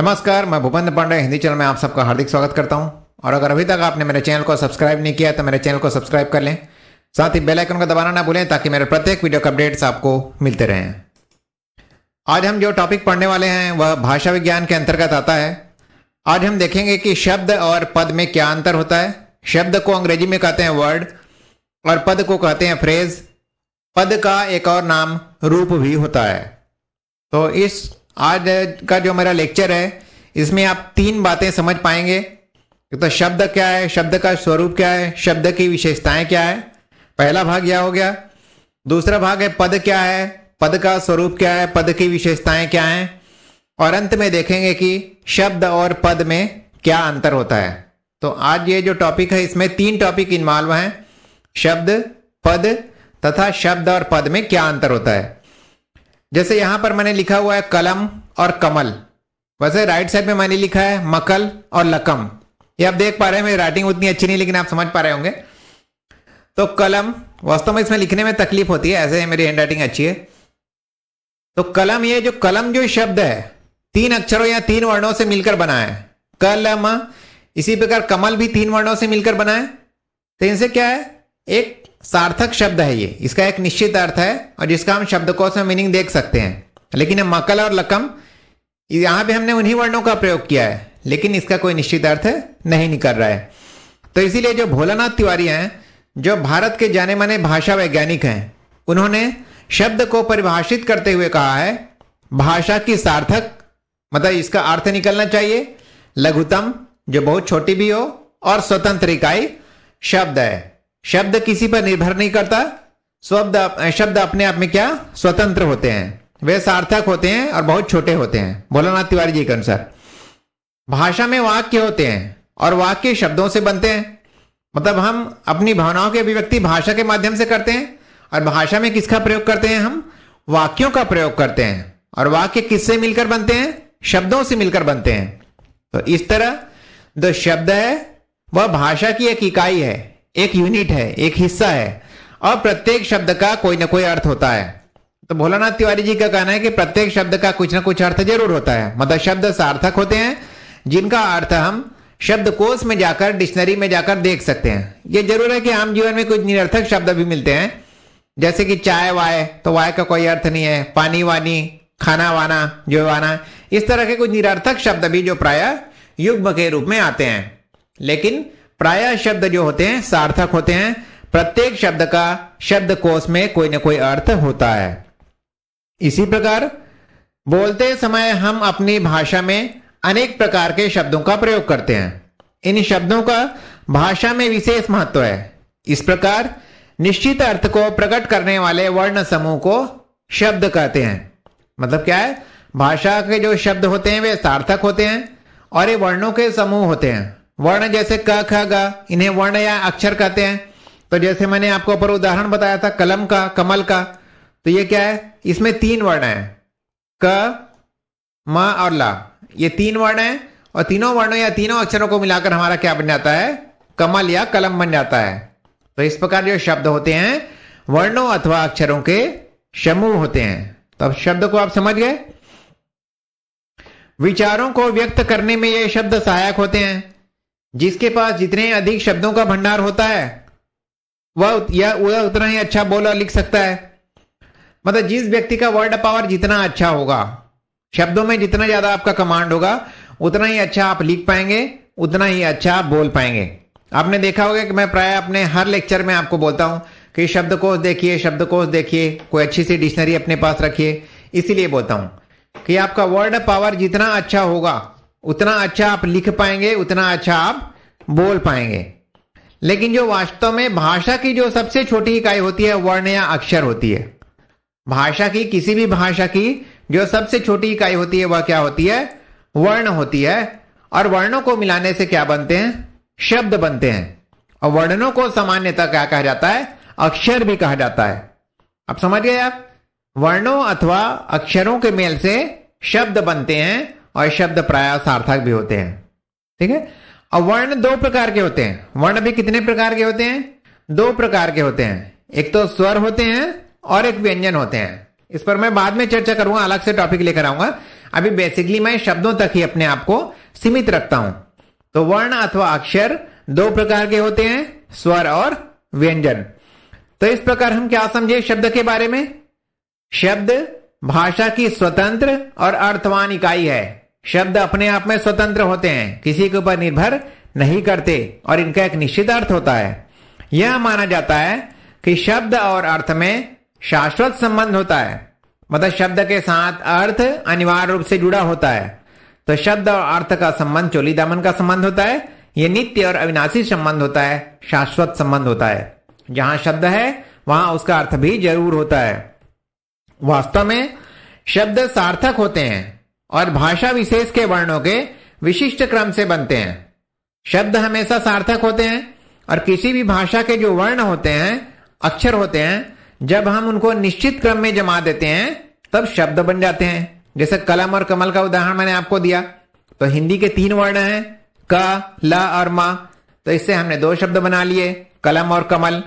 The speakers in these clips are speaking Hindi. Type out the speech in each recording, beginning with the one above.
नमस्कार मैं भूपेंद्र पांडे हिंदी चैनल में आप सबका हार्दिक स्वागत करता हूं और अगर अभी तक आपने मेरे चैनल को सब्सक्राइब नहीं किया तो मेरे चैनल को सब्सक्राइब कर लें साथ ही बेल आइकन को दबाना ना भूलें ताकि मेरे प्रत्येक वीडियो के अपडेट्स आपको मिलते रहें आज हम जो टॉपिक पढ़ने वाले हैं वह भाषा विज्ञान के अंतर्गत आता है आज हम देखेंगे कि शब्द और पद में क्या अंतर होता है शब्द को अंग्रेजी में कहते हैं वर्ड और पद को कहते हैं फ्रेज पद का एक और नाम रूप भी होता है तो इस आज का जो मेरा लेक्चर है इसमें आप तीन बातें समझ पाएंगे तो शब्द क्या है शब्द का स्वरूप क्या है शब्द की विशेषताएं क्या है पहला भाग यह हो गया दूसरा भाग है पद क्या है पद का स्वरूप क्या है पद की विशेषताएं क्या हैं और अंत में देखेंगे कि शब्द और पद में क्या अंतर होता है तो आज ये जो टॉपिक है इसमें तीन टॉपिक इन्वॉल्व हैं शब्द पद तथा शब्द और पद में क्या अंतर होता है जैसे यहां पर मैंने लिखा हुआ है कलम और कमल वैसे राइट साइड में मैंने लिखा है मकल और लकम ये आप देख पा रहे हैं मेरी राइटिंग उतनी अच्छी नहीं लेकिन आप समझ पा रहे होंगे तो कलम वास्तव में इसमें लिखने में तकलीफ होती है ऐसे मेरी हैंड राइटिंग अच्छी है तो कलम ये जो कलम जो शब्द है तीन अक्षरों या तीन वर्णों से मिलकर बना है कलम इसी प्रकार कमल भी तीन वर्णों से मिलकर बना है तो इनसे क्या है एक सार्थक शब्द है ये इसका एक निश्चित अर्थ है और जिसका हम शब्दकोश में मीनिंग देख सकते हैं लेकिन मकल और लकम यहां पे हमने उन्हीं वर्णों का प्रयोग किया है लेकिन इसका कोई निश्चित अर्थ नहीं निकल रहा है तो इसीलिए जो भोलानाथ तिवारी हैं जो भारत के जाने माने भाषा वैज्ञानिक हैं उन्होंने शब्द को परिभाषित करते हुए कहा है भाषा की सार्थक मतलब इसका अर्थ निकलना चाहिए लघुतम जो बहुत छोटी भी हो और स्वतंत्र इकाई शब्द है शब्द किसी पर निर्भर नहीं करता शब्द शब्द अपने आप में क्या स्वतंत्र होते हैं वे सार्थक होते हैं और बहुत छोटे होते हैं भोलानाथ तिवारी जी के अनुसार भाषा में वाक्य होते हैं और वाक्य शब्दों से बनते हैं मतलब हम अपनी भावनाओं की अभिव्यक्ति भाषा के माध्यम से करते हैं और भाषा में किसका प्रयोग करते हैं हम वाक्यों का प्रयोग करते हैं और वाक्य किससे मिलकर बनते हैं शब्दों से मिलकर बनते हैं तो इस तरह जो शब्द है वह भाषा की एक इकाई है एक यूनिट है एक हिस्सा है और प्रत्येक शब्द का कोई ना कोई अर्थ होता है तो भोलानाथ तिवारी जी का कहना है कि प्रत्येक शब्द का कुछ ना कुछ अर्थ जरूर होता है मतलब शब्द सार्थक होते हैं जिनका अर्थ हम शब्द कोश में जाकर डिक्शनरी में जाकर देख सकते हैं यह जरूर है कि आम जीवन में कुछ निरर्थक शब्द भी मिलते हैं जैसे कि चाय वाय तो वाय का कोई अर्थ नहीं है पानी वानी खाना वाना जो वाना इस तरह के कुछ निरर्थक शब्द भी जो प्राय युग्म के रूप में आते हैं लेकिन प्राय शब्द जो होते हैं सार्थक होते हैं प्रत्येक शब्द का शब्द कोश में कोई ना कोई अर्थ होता है इसी प्रकार बोलते समय हम अपनी भाषा में अनेक प्रकार के शब्दों का प्रयोग करते हैं इन शब्दों का भाषा में विशेष महत्व है इस प्रकार निश्चित अर्थ को प्रकट करने वाले वर्ण समूह को शब्द कहते हैं मतलब क्या है भाषा के जो शब्द होते हैं वे सार्थक होते हैं और ये वर्णों के समूह होते हैं वर्ण जैसे क ख ग इन्हें वर्ण या अक्षर कहते हैं तो जैसे मैंने आपको ऊपर उदाहरण बताया था कलम का कमल का तो ये क्या है इसमें तीन वर्ण है क म और ला ये तीन वर्ण है और तीनों वर्णों या तीनों अक्षरों को मिलाकर हमारा क्या बन जाता है कमल या कलम बन जाता है तो इस प्रकार जो शब्द होते हैं वर्णों अथवा अक्षरों के समूह होते हैं तो अब शब्द को आप समझ गए विचारों को व्यक्त करने में ये शब्द सहायक होते हैं जिसके पास जितने अधिक शब्दों का भंडार होता है वह या वह उतना ही अच्छा बोल और लिख सकता है मतलब जिस व्यक्ति का वर्ड पावर जितना अच्छा होगा शब्दों में जितना ज्यादा आपका कमांड होगा उतना ही अच्छा आप लिख पाएंगे उतना ही अच्छा आप बोल पाएंगे आपने देखा होगा कि मैं प्राय अपने हर लेक्चर में आपको बोलता हूं कि शब्दकोश देखिए शब्दकोश देखिए कोई अच्छी सी डिक्शनरी अपने पास रखिए इसीलिए बोलता हूं कि आपका वर्ड पावर जितना अच्छा होगा उतना अच्छा आप लिख पाएंगे उतना अच्छा आप बोल पाएंगे लेकिन जो वास्तव में भाषा की जो सबसे छोटी इकाई होती है वर्ण या अक्षर होती है भाषा की किसी भी भाषा की जो सबसे छोटी इकाई होती है वह क्या होती है वर्ण होती है और वर्णों को मिलाने से क्या बनते हैं शब्द बनते हैं और वर्णों को सामान्यतः क्या कहा जाता है अक्षर भी कहा जाता है आप समझ गए आप वर्णों अथवा अक्षरों के मेल से शब्द बनते हैं और शब्द प्राय सार्थक भी होते हैं ठीक है अब वर्ण दो प्रकार के होते हैं वर्ण भी कितने प्रकार के होते हैं दो प्रकार के होते हैं एक तो स्वर होते हैं और एक व्यंजन होते हैं इस पर मैं बाद में चर्चा करूंगा अलग से टॉपिक लेकर आऊंगा अभी बेसिकली मैं शब्दों तक ही अपने आप को सीमित रखता हूं तो वर्ण अथवा अक्षर दो प्रकार के होते हैं स्वर और व्यंजन तो इस प्रकार हम क्या समझे शब्द के बारे में शब्द भाषा की स्वतंत्र और अर्थवान इकाई है शब्द अपने आप में स्वतंत्र होते हैं किसी के ऊपर निर्भर नहीं करते और इनका एक निश्चित अर्थ होता है यह माना जाता है कि शब्द और अर्थ में शाश्वत संबंध होता है मतलब शब्द के साथ अर्थ अनिवार्य रूप से जुड़ा होता है तो शब्द और अर्थ का संबंध चोली दामन का संबंध होता है यह नित्य और अविनाशी संबंध होता है शाश्वत संबंध होता है जहां शब्द है वहां उसका अर्थ भी जरूर होता है वास्तव में शब्द सार्थक होते हैं और भाषा विशेष के वर्णों के विशिष्ट क्रम से बनते हैं शब्द हमेशा सार्थक होते हैं और किसी भी भाषा के जो वर्ण होते हैं अक्षर होते हैं जब हम उनको निश्चित क्रम में जमा देते हैं तब शब्द बन जाते हैं जैसे कलम और कमल का उदाहरण मैंने आपको दिया तो हिंदी के तीन वर्ण हैं क ल और मा तो इससे हमने दो शब्द बना लिए कलम और कमल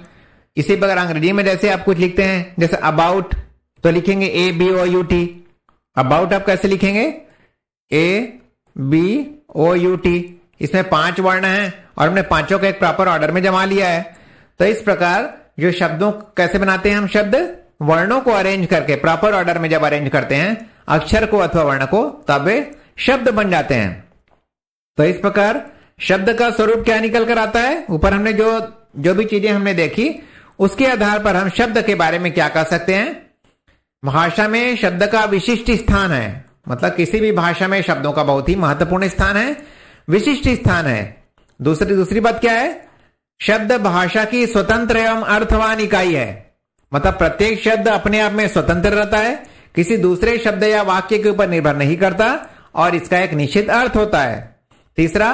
इसी प्रकार अंग्रेजी में जैसे आप कुछ लिखते हैं जैसे अबाउट तो लिखेंगे A B O U T about आप कैसे लिखेंगे A B O U T इसमें पांच वर्ण है और हमने पांचों को एक प्रॉपर ऑर्डर में जमा लिया है तो इस प्रकार जो शब्दों कैसे बनाते हैं हम शब्द वर्णों को अरेंज करके प्रॉपर ऑर्डर में जब अरेंज करते हैं अक्षर को अथवा वर्ण को तब वे शब्द बन जाते हैं तो इस प्रकार शब्द का स्वरूप क्या निकल कर आता है ऊपर हमने जो जो भी चीजें हमने देखी उसके आधार पर हम शब्द के बारे में क्या कह सकते हैं भाषा में शब्द का विशिष्ट स्थान है मतलब किसी भी भाषा में शब्दों का बहुत ही महत्वपूर्ण स्थान है विशिष्ट स्थान है दूसरी दूसरी बात क्या है शब्द भाषा की स्वतंत्र एवं अर्थवान इकाई है मतलब प्रत्येक शब्द अपने आप में स्वतंत्र रहता है किसी दूसरे शब्द या वाक्य के ऊपर निर्भर नहीं करता और इसका एक निश्चित अर्थ होता है तीसरा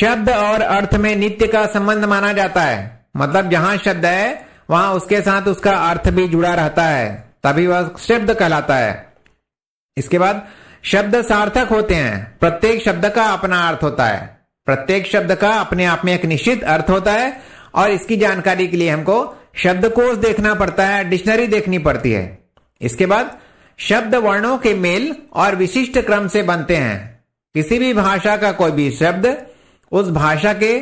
शब्द और अर्थ में नित्य का संबंध माना जाता है मतलब जहां शब्द है वहां उसके साथ उसका अर्थ भी जुड़ा रहता है तभी वह शब्द कहलाता है इसके बाद शब्द सार्थक होते हैं प्रत्येक शब्द का अपना अर्थ होता है प्रत्येक शब्द का अपने आप में एक निश्चित अर्थ होता है और इसकी जानकारी के लिए हमको शब्दकोश देखना पड़ता है डिक्शनरी देखनी पड़ती है इसके बाद शब्द वर्णों के मेल और विशिष्ट क्रम से बनते हैं किसी भी भाषा का कोई भी शब्द उस भाषा के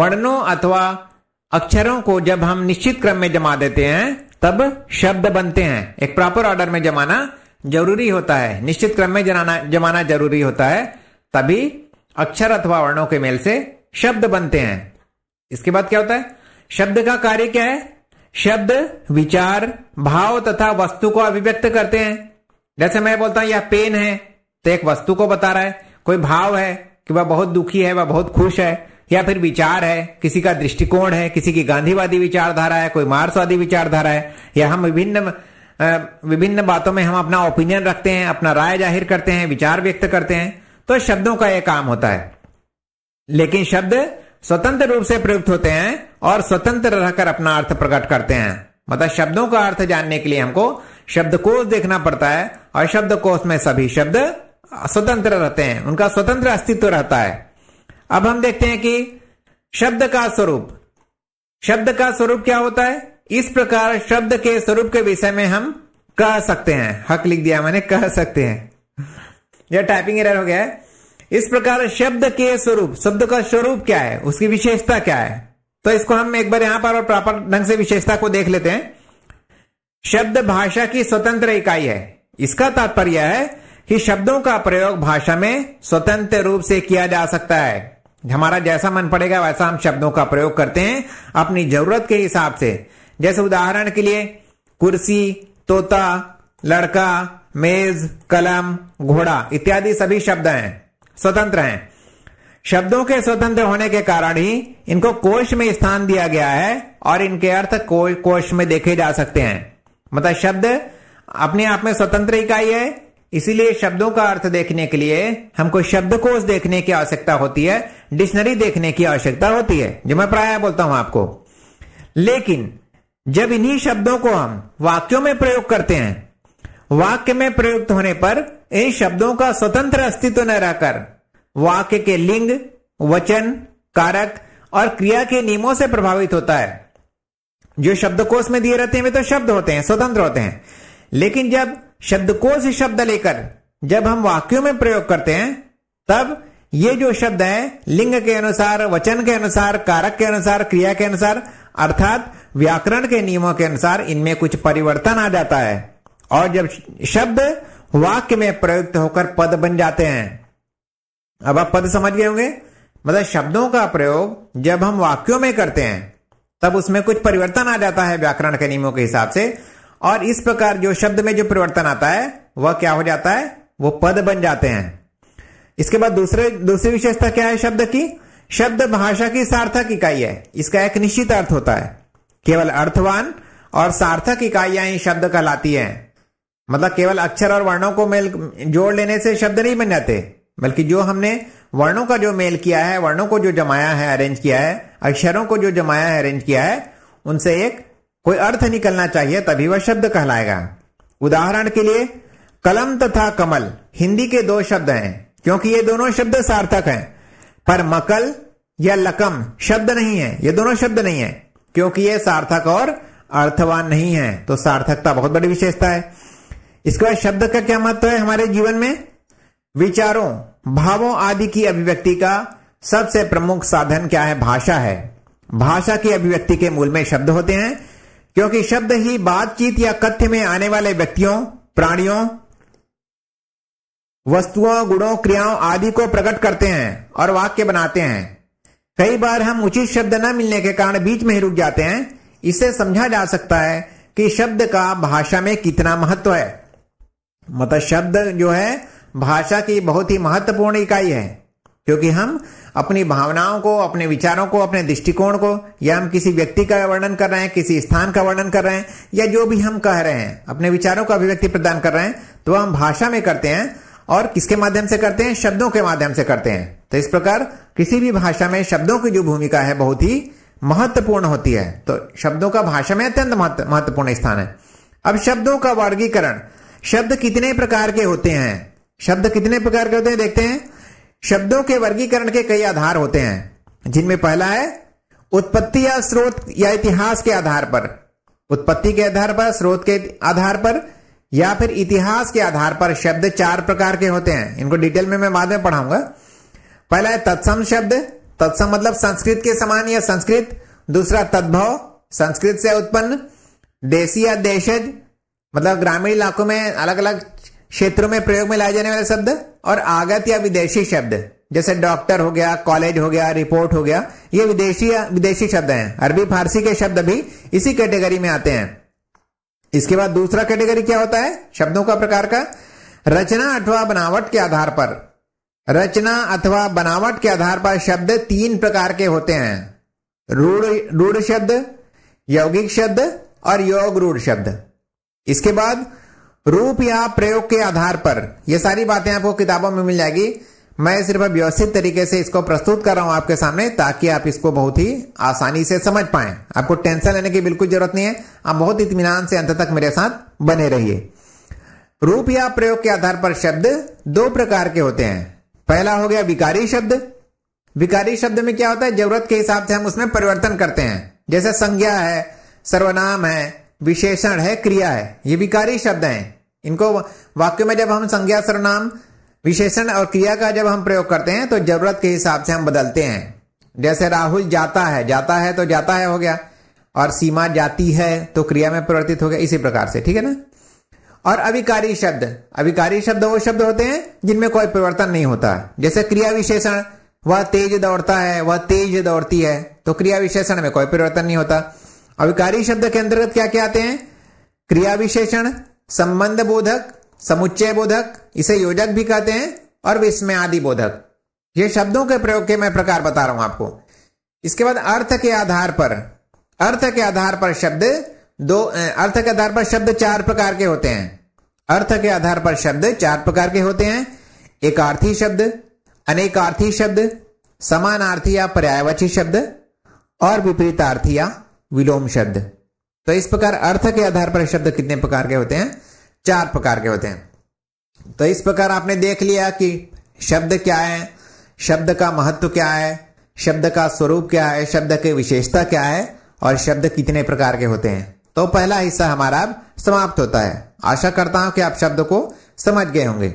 वर्णों अथवा अक्षरों को जब हम निश्चित क्रम में जमा देते हैं तब शब्द बनते हैं एक प्रॉपर ऑर्डर में जमाना जरूरी होता है निश्चित क्रम में जमाना जमाना जरूरी होता है तभी अक्षर अथवा वर्णों के मेल से शब्द बनते हैं इसके बाद क्या होता है शब्द का कार्य क्या है शब्द विचार भाव तथा वस्तु को अभिव्यक्त करते हैं जैसे मैं बोलता हूं यह पेन है तो एक वस्तु को बता रहा है कोई भाव है कि वह बहुत दुखी है वह बहुत खुश है या फिर विचार है किसी का दृष्टिकोण है किसी की गांधीवादी विचारधारा है कोई मार्क्सवादी विचारधारा है या हम विभिन्न विभिन्न बातों में हम अपना ओपिनियन रखते हैं अपना राय जाहिर करते हैं विचार व्यक्त करते हैं तो शब्दों का यह काम होता है लेकिन शब्द स्वतंत्र रूप से प्रयुक्त होते हैं और स्वतंत्र रहकर अपना अर्थ प्रकट करते हैं मतलब शब्दों का अर्थ जानने के लिए हमको शब्दकोश देखना पड़ता है और शब्दकोश में सभी शब्द स्वतंत्र रहते हैं उनका स्वतंत्र अस्तित्व रहता है अब हम देखते हैं कि शब्द का स्वरूप शब्द का स्वरूप क्या होता है इस प्रकार शब्द के स्वरूप के विषय में हम कह सकते हैं हक लिख दिया मैंने कह सकते हैं यह टाइपिंग एरर हो गया है इस प्रकार शब्द के स्वरूप शब्द का स्वरूप क्या है उसकी विशेषता क्या है तो इसको हम एक बार यहां पर और प्रॉपर ढंग से विशेषता को देख लेते हैं शब्द भाषा की स्वतंत्र इकाई है इसका तात्पर्य है कि शब्दों का प्रयोग भाषा में स्वतंत्र रूप से किया जा सकता है हमारा जैसा मन पड़ेगा वैसा हम शब्दों का प्रयोग करते हैं अपनी जरूरत के हिसाब से जैसे उदाहरण के लिए कुर्सी तोता लड़का मेज कलम घोड़ा इत्यादि सभी शब्द हैं स्वतंत्र हैं शब्दों के स्वतंत्र होने के कारण ही इनको कोश में स्थान दिया गया है और इनके अर्थ को, कोश में देखे जा सकते हैं मतलब शब्द अपने आप में स्वतंत्र इकाई है इसीलिए शब्दों का अर्थ देखने के लिए हमको शब्दकोश देखने की आवश्यकता होती है डिक्शनरी देखने की आवश्यकता होती है जो मैं प्राय बोलता हूं आपको लेकिन जब इन्हीं शब्दों को हम वाक्यों में प्रयोग करते हैं वाक्य में प्रयुक्त होने पर इन शब्दों का स्वतंत्र अस्तित्व न रहकर वाक्य के लिंग वचन कारक और क्रिया के नियमों से प्रभावित होता है जो शब्दकोश में दिए रहते हैं वे तो शब्द होते हैं स्वतंत्र होते हैं लेकिन जब शब्दकोश से शब्द लेकर जब हम वाक्यों में प्रयोग करते हैं तब ये जो शब्द है लिंग के अनुसार वचन के अनुसार कारक के अनुसार क्रिया के अनुसार अर्थात व्याकरण के नियमों के अनुसार इनमें कुछ परिवर्तन आ जाता है और जब शब्द वाक्य में प्रयुक्त होकर पद बन जाते हैं अब आप पद समझ गए होंगे मतलब शब्दों का प्रयोग जब हम वाक्यों में करते हैं तब उसमें कुछ परिवर्तन आ जाता है व्याकरण के नियमों के हिसाब से और इस प्रकार जो शब्द में जो परिवर्तन आता है वह क्या हो जाता है वो पद बन जाते हैं इसके बाद दूसरे दूसरी विशेषता क्या है शब्द की शब्द भाषा की सार्थक इकाई है इसका एक निश्चित अर्थ होता है केवल अर्थवान और सार्थक इकाइयां ही शब्द कहलाती हैं मतलब केवल अक्षर और वर्णों को मेल जोड़ लेने से शब्द नहीं बन जाते बल्कि जो हमने वर्णों का जो मेल किया है वर्णों को जो जमाया है अरेंज किया है अक्षरों को जो जमाया है अरेंज किया है उनसे एक कोई अर्थ निकलना चाहिए तभी वह शब्द कहलाएगा उदाहरण के लिए कलम तथा कमल हिंदी के दो शब्द हैं क्योंकि ये दोनों शब्द सार्थक हैं पर मकल या लकम शब्द नहीं है ये दोनों शब्द नहीं है क्योंकि ये सार्थक और अर्थवान नहीं है तो सार्थकता बहुत बड़ी विशेषता है इसके बाद शब्द का क्या महत्व है हमारे जीवन में विचारों भावों आदि की अभिव्यक्ति का सबसे प्रमुख साधन क्या है भाषा है भाषा की अभिव्यक्ति के मूल में शब्द होते हैं क्योंकि शब्द ही बातचीत या कथ्य में आने वाले व्यक्तियों प्राणियों वस्तुओं गुणों क्रियाओं आदि को प्रकट करते हैं और वाक्य बनाते हैं कई बार हम उचित शब्द न मिलने के कारण बीच में ही रुक जाते हैं इसे समझा जा सकता है कि शब्द का भाषा में कितना महत्व है मतलब शब्द जो है भाषा की बहुत ही महत्वपूर्ण इकाई है क्योंकि हम अपनी भावनाओं को अपने विचारों को अपने दृष्टिकोण को या हम किसी व्यक्ति का वर्णन कर रहे हैं किसी स्थान का वर्णन कर रहे हैं या जो भी हम कह रहे हैं अपने विचारों का अभिव्यक्ति प्रदान कर रहे हैं तो हम भाषा में करते हैं और किसके माध्यम से करते हैं शब्दों के माध्यम से करते हैं तो इस प्रकार किसी भी भाषा में शब्दों की जो भूमिका है बहुत ही महत्वपूर्ण होती है तो शब्दों का भाषा में अत्यंत महत्वपूर्ण स्थान है अब शब्दों का वर्गीकरण शब्द कितने प्रकार के होते हैं शब्द कितने प्रकार के होते हैं देखते हैं शब्दों के वर्गीकरण के कई आधार होते हैं जिनमें पहला है उत्पत्ति या स्रोत या इतिहास के आधार पर उत्पत्ति के आधार पर स्रोत के आधार पर या फिर इतिहास के आधार पर शब्द चार प्रकार के होते हैं इनको डिटेल में मैं बाद में पढ़ाऊंगा पहला है तत्सम शब्द तत्सम मतलब संस्कृत के समान या संस्कृत दूसरा तद्भव संस्कृत से उत्पन्न देशी या देशज मतलब ग्रामीण इलाकों में अलग अलग क्षेत्रों में प्रयोग में लाए जाने वाले शब्द और आगत या विदेशी शब्द जैसे डॉक्टर हो गया कॉलेज हो गया रिपोर्ट हो गया ये विदेशी या विदेशी शब्द हैं अरबी फारसी के शब्द भी इसी कैटेगरी में आते हैं इसके बाद दूसरा कैटेगरी क्या होता है शब्दों का प्रकार का रचना अथवा बनावट के आधार पर रचना अथवा बनावट के आधार पर शब्द तीन प्रकार के होते हैं रूढ़ रूढ़ शब्द यौगिक शब्द और योग रूढ़ शब्द इसके बाद रूप या प्रयोग के आधार पर यह सारी बातें आपको किताबों में मिल जाएगी मैं सिर्फ व्यवस्थित तरीके से इसको प्रस्तुत कर रहा हूं आपके सामने ताकि आप इसको बहुत ही आसानी से समझ पाए आपको टेंशन लेने की बिल्कुल जरूरत नहीं है आप बहुत इतमान से अंत तक मेरे साथ बने रहिए रूप या प्रयोग के आधार पर शब्द दो प्रकार के होते हैं पहला हो गया विकारी शब्द विकारी शब्द में क्या होता है जरूरत के हिसाब से हम उसमें परिवर्तन करते हैं जैसे संज्ञा है सर्वनाम है विशेषण है क्रिया है ये विकारी शब्द हैं इनको वाक्य में जब हम संज्ञा सर्वनाम विशेषण और क्रिया का जब हम प्रयोग करते हैं तो जरूरत के हिसाब से हम बदलते हैं जैसे राहुल जाता है जाता है तो जाता है हो गया और सीमा जाती है तो क्रिया में परिवर्तित हो गया इसी प्रकार से ठीक है ना और अविकारी शब्द अविकारी शब्द वो शब्द होते हैं जिनमें कोई परिवर्तन नहीं होता जैसे क्रिया विशेषण वह तेज दौड़ता है वह तेज दौड़ती है तो क्रिया विशेषण में कोई परिवर्तन नहीं होता अविकारी शब्द के अंतर्गत क्या क्या आते हैं क्रिया विशेषण संबंध बोधक समुच्चय बोधक इसे योजक भी कहते हैं और विस्मय आदि बोधक ये शब्दों के प्रयोग के मैं प्रकार बता रहा हूं आपको इसके बाद अर्थ के आधार पर अर्थ के आधार पर शब्द दो अर्थ के आधार पर शब्द चार प्रकार के होते हैं अर्थ के आधार पर शब्द चार प्रकार के होते हैं एकार्थी शब्द अनेकार्थी शब्द समानार्थी या पर्यायवाची शब्द और विपरीतार्थी या विलोम शब्द तो इस प्रकार अर्थ के आधार पर शब्द कितने प्रकार के होते हैं चार प्रकार के होते हैं तो इस प्रकार आपने देख लिया कि शब्द क्या है शब्द का महत्व क्या है शब्द का स्वरूप क्या है शब्द की विशेषता क्या है और शब्द कितने प्रकार के होते हैं तो पहला हिस्सा हमारा अब समाप्त होता है आशा करता हूं कि आप शब्द को समझ गए होंगे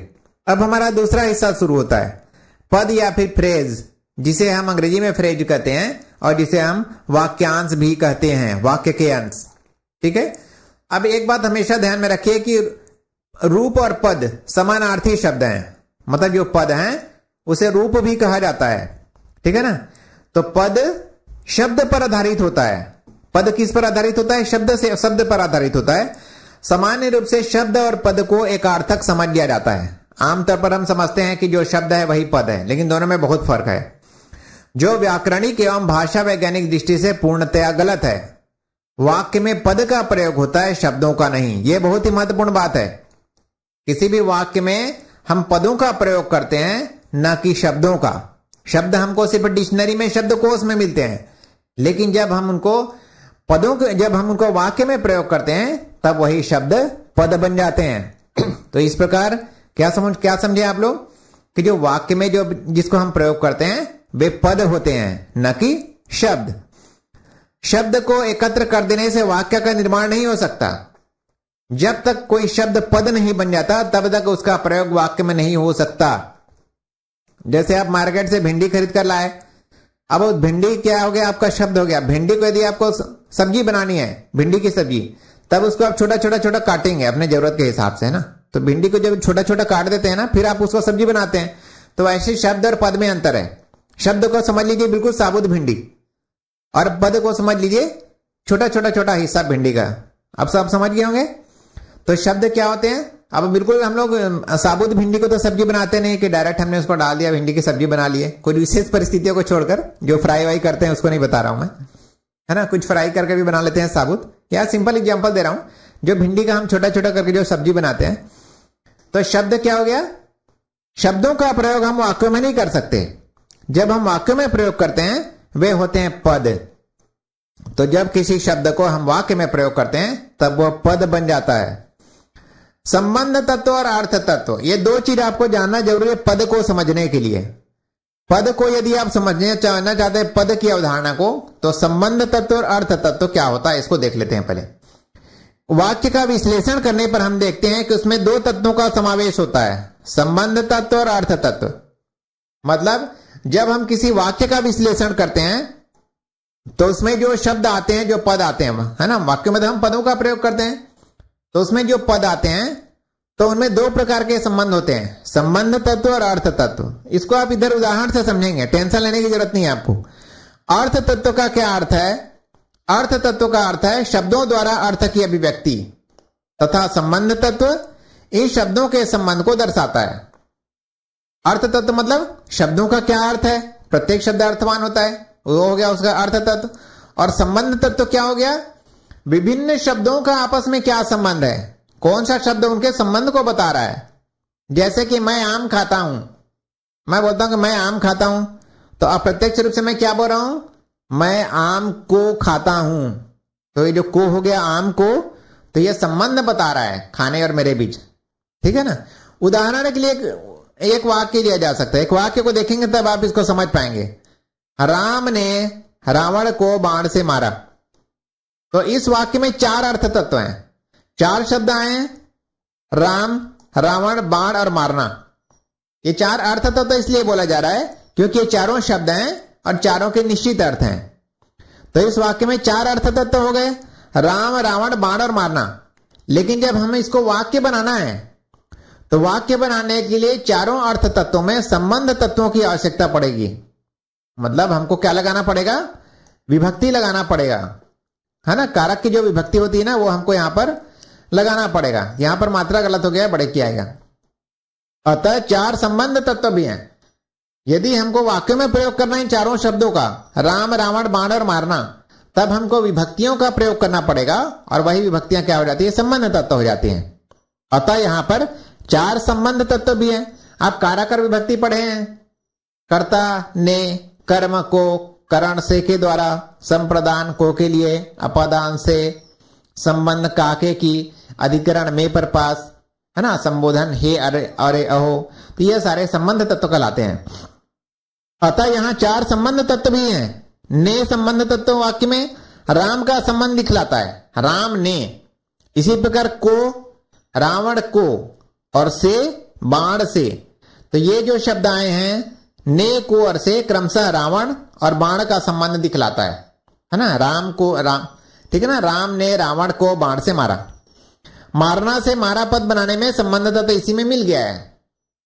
अब हमारा दूसरा हिस्सा शुरू होता है पद या फिर फ्रेज जिसे हम अंग्रेजी में फ्रेज कहते हैं और जिसे हम वाक्यांश भी कहते हैं वाक्य के अंश ठीक है अब एक बात हमेशा ध्यान में रखिए कि रूप और पद समानार्थी शब्द हैं मतलब जो पद हैं उसे रूप भी कहा जाता है ठीक है ना तो पद शब्द पर आधारित होता है पद किस पर आधारित होता है शब्द से शब्द पर आधारित होता है सामान्य रूप से शब्द और पद को एक अर्थक समझ लिया जाता है आमतौर पर हम समझते हैं कि जो शब्द है वही पद है लेकिन दोनों में बहुत फर्क है जो व्याकरणिक एवं भाषा वैज्ञानिक दृष्टि से पूर्णतया गलत है वाक्य में पद का प्रयोग होता है शब्दों का नहीं यह बहुत ही महत्वपूर्ण बात है किसी भी वाक्य में हम पदों का प्रयोग करते हैं न कि शब्दों का शब्द हमको सिर्फ डिक्शनरी में शब्द कोश में मिलते हैं लेकिन जब हम उनको पदों के जब हम उनको वाक्य में प्रयोग करते हैं तब वही शब्द पद बन जाते हैं तो इस प्रकार क्या समझ क्या समझे आप लोग कि जो वाक्य में जो जिसको हम प्रयोग करते हैं वे पद होते हैं न कि शब्द शब्द को एकत्र कर देने से वाक्य का निर्माण नहीं हो सकता जब तक कोई शब्द पद नहीं बन जाता तब तक उसका प्रयोग वाक्य में नहीं हो सकता जैसे आप मार्केट से भिंडी खरीद कर लाए अब भिंडी क्या हो गया आपका शब्द हो गया भिंडी को यदि आपको सब्जी बनानी है भिंडी की सब्जी तब उसको आप छोटा छोटा छोटा काटेंगे अपने जरूरत के हिसाब से है ना तो भिंडी को जब छोटा छोटा काट देते हैं ना फिर आप उसको सब्जी बनाते हैं तो ऐसे शब्द और पद में अंतर है शब्द को समझ लीजिए बिल्कुल साबुत भिंडी और पद को समझ लीजिए छोटा छोटा छोटा हिस्सा भिंडी का अब सब समझ गए होंगे तो शब्द क्या होते हैं अब बिल्कुल हम लोग साबुत भिंडी को तो सब्जी बनाते नहीं कि डायरेक्ट हमने उसको डाल दिया भिंडी की सब्जी बना लिए कोई विशेष परिस्थितियों को छोड़कर जो फ्राई वाई करते हैं उसको नहीं बता रहा हूं मैं है ना कुछ फ्राई करके भी बना लेते हैं साबुत या सिंपल एग्जाम्पल दे रहा हूं जो भिंडी का हम छोटा छोटा करके जो सब्जी बनाते हैं तो शब्द क्या हो गया शब्दों का प्रयोग हम वाक्यों में नहीं कर सकते जब हम वाक्यों में प्रयोग करते हैं वे होते हैं पद तो जब किसी शब्द को हम वाक्य में प्रयोग करते हैं तब वह पद बन जाता है संबंध तत्व और अर्थ तत्व ये दो चीज आपको जानना जरूरी है पद को समझने के लिए पद को यदि आप समझने चाहना चाहते हैं पद की अवधारणा को तो संबंध तत्व और अर्थ तत्व क्या होता है इसको देख लेते हैं पहले वाक्य का विश्लेषण करने पर हम देखते हैं कि उसमें दो तत्वों का समावेश होता है संबंध तत्व और अर्थ तत्व मतलब जब हम किसी वाक्य का विश्लेषण करते हैं तो उसमें जो शब्द आते हैं जो पद आते हैं है ना वाक्य में तो हम पदों का प्रयोग करते हैं तो उसमें जो पद आते हैं तो उनमें दो प्रकार के संबंध होते हैं संबंध तत्व और अर्थ तत्व इसको आप इधर उदाहरण से समझेंगे टेंशन लेने की जरूरत नहीं है आपको अर्थ तत्व का क्या अर्थ है अर्थ तत्व का अर्थ है शब्दों द्वारा अर्थ की अभिव्यक्ति तथा संबंध तत्व इन शब्दों के संबंध को दर्शाता है अर्थ तत्व मतलब शब्दों का क्या अर्थ है प्रत्येक शब्द अर्थवान होता है वो हो गया उसका अर्थ तत्व और संबंध तत्व क्या हो गया विभिन्न शब्दों का आपस में क्या संबंध है कौन सा शब्द उनके संबंध को बता रहा है जैसे कि मैं आम खाता हूं मैं बोलता हूं कि मैं आम खाता हूं तो अप्रत्यक्ष रूप से मैं क्या बोल रहा हूं मैं आम को खाता हूं तो ये जो को हो गया आम को तो ये संबंध बता रहा है खाने और मेरे बीच ठीक है ना उदाहरण के लिए एक वाक्य लिया जा सकता है एक वाक्य को देखेंगे तब आप इसको समझ पाएंगे राम ने रावण को बाण से मारा तो इस वाक्य में चार अर्थ तत्व हैं चार शब्द आए राम रावण बाण और मारना ये चार अर्थ तत्व इसलिए बोला जा रहा है क्योंकि ये चारों शब्द हैं और चारों के निश्चित अर्थ हैं तो इस वाक्य में चार अर्थ तत्व हो गए राम रावण बाण और मारना लेकिन जब हमें इसको वाक्य बनाना है तो वाक्य बनाने के लिए चारों अर्थ तत्वों में संबंध तत्वों की आवश्यकता पड़ेगी मतलब हमको क्या लगाना पड़ेगा विभक्ति लगाना पड़ेगा है ना कारक की जो विभक्ति होती है ना वो हमको यहां पर लगाना पड़ेगा यहां पर मात्रा गलत हो गया बड़े की आएगा अतः चार संबंध तत्व भी हैं यदि हमको वाक्य में प्रयोग करना है चारों शब्दों का राम रावण बाण और मारना तब हमको विभक्तियों का प्रयोग करना पड़ेगा और वही विभक्तियां क्या हो जाती है संबंध तत्व हो जाती हैं अतः यहां पर चार संबंध तत्व भी हैं आप काराकर विभक्ति पढ़े हैं कर्ता ने कर्म को करण से के द्वारा संप्रदान को के लिए अपादान से संबंध काके की अधिकरण में पर पास है ना संबोधन हे अरे अरे अहो तो ये सारे संबंध तत्व कहलाते हैं अतः यहां चार संबंध तत्व भी हैं ने संबंध तत्व वाक्य में राम का संबंध दिखलाता है राम ने इसी प्रकार को रावण को और से बाण से तो ये जो शब्द आए हैं ने को और से क्रमशः रावण और बाण का संबंध दिखलाता है है ना राम को राम ठीक है ना राम ने रावण को बाण से मारा मारना से मारा पद बनाने में संबंध तत्व तो इसी में मिल गया है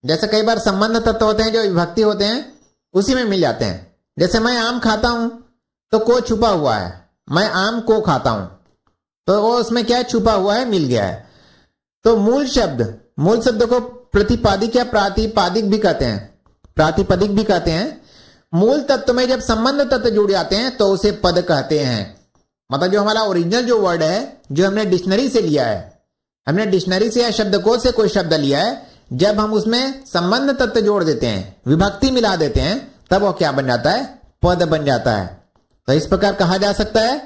जैसे कई बार संबंध तत्व होते हैं जो विभक्ति होते हैं उसी में मिल जाते हैं जैसे मैं आम खाता हूं तो को छुपा हुआ है मैं आम को खाता हूं तो वो उसमें क्या छुपा हुआ है मिल गया है तो मूल शब्द मूल शब्द को प्रतिपादिक या प्रातिपादिक भी कहते हैं प्रातिपदिक भी कहते हैं मूल तत्व में जब संबंध तत्व जुड़ जाते हैं तो उसे पद कहते हैं मतलब जो हमारा ओरिजिनल जो वर्ड है जो हमने डिक्शनरी से लिया है हमने डिक्शनरी से या शब्दकोश से कोई शब्द लिया है जब हम उसमें संबंध तत्व जोड़ देते हैं विभक्ति मिला देते हैं तब वो क्या बन जाता है पद बन जाता है तो इस प्रकार कहा जा सकता है